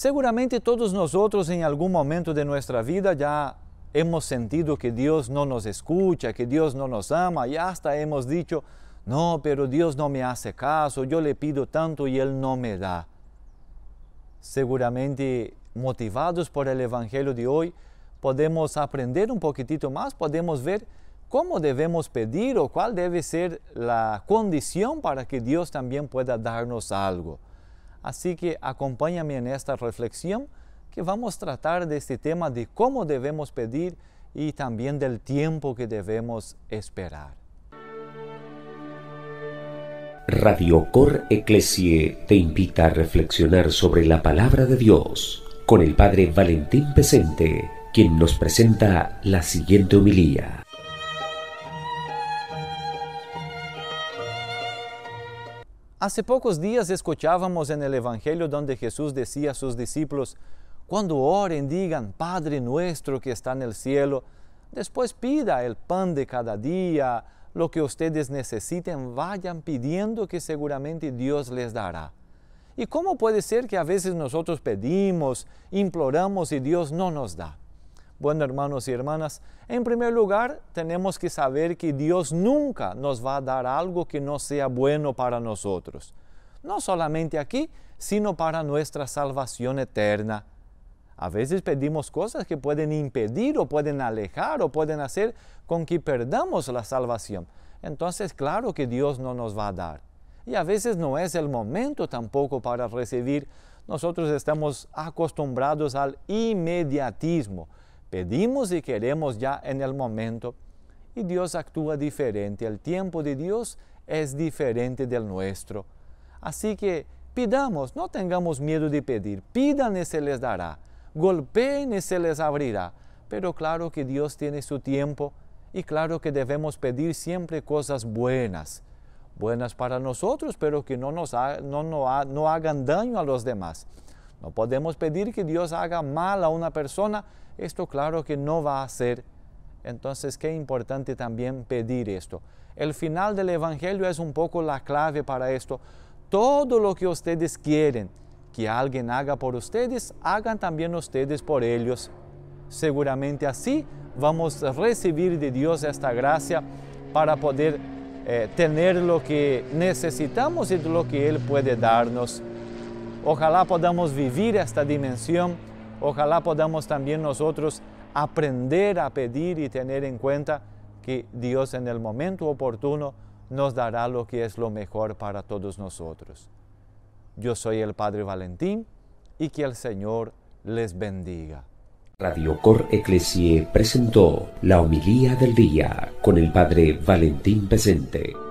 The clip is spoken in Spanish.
Seguramente todos nosotros en algún momento de nuestra vida ya hemos sentido que Dios no nos escucha, que Dios no nos ama y hasta hemos dicho, no, pero Dios no me hace caso, yo le pido tanto y Él no me da. Seguramente motivados por el Evangelio de hoy, podemos aprender un poquitito más, podemos ver cómo debemos pedir o cuál debe ser la condición para que Dios también pueda darnos algo. Así que acompáñame en esta reflexión que vamos a tratar de este tema de cómo debemos pedir y también del tiempo que debemos esperar. Radio Cor Ecclesie te invita a reflexionar sobre la palabra de Dios con el Padre Valentín Pesente, quien nos presenta la siguiente humilía. Hace pocos días escuchábamos en el Evangelio donde Jesús decía a sus discípulos, cuando oren digan, Padre nuestro que está en el cielo, después pida el pan de cada día, lo que ustedes necesiten, vayan pidiendo que seguramente Dios les dará. ¿Y cómo puede ser que a veces nosotros pedimos, imploramos y Dios no nos da? Bueno, hermanos y hermanas, en primer lugar tenemos que saber que Dios nunca nos va a dar algo que no sea bueno para nosotros. No solamente aquí, sino para nuestra salvación eterna. A veces pedimos cosas que pueden impedir o pueden alejar o pueden hacer con que perdamos la salvación. Entonces, claro que Dios no nos va a dar. Y a veces no es el momento tampoco para recibir. Nosotros estamos acostumbrados al inmediatismo. Pedimos y queremos ya en el momento y Dios actúa diferente. El tiempo de Dios es diferente del nuestro. Así que pidamos, no tengamos miedo de pedir. Pidan y se les dará. Golpeen y se les abrirá. Pero claro que Dios tiene su tiempo y claro que debemos pedir siempre cosas buenas. Buenas para nosotros, pero que no, no hagan daño a los demás. No podemos pedir que Dios haga mal a una persona, esto claro que no va a ser. Entonces, qué importante también pedir esto. El final del Evangelio es un poco la clave para esto. Todo lo que ustedes quieren que alguien haga por ustedes, hagan también ustedes por ellos. Seguramente así vamos a recibir de Dios esta gracia para poder eh, tener lo que necesitamos y lo que Él puede darnos. Ojalá podamos vivir esta dimensión, ojalá podamos también nosotros aprender a pedir y tener en cuenta que Dios en el momento oportuno nos dará lo que es lo mejor para todos nosotros. Yo soy el Padre Valentín y que el Señor les bendiga. Radio Cor Eclesie presentó la homilía del día con el Padre Valentín presente.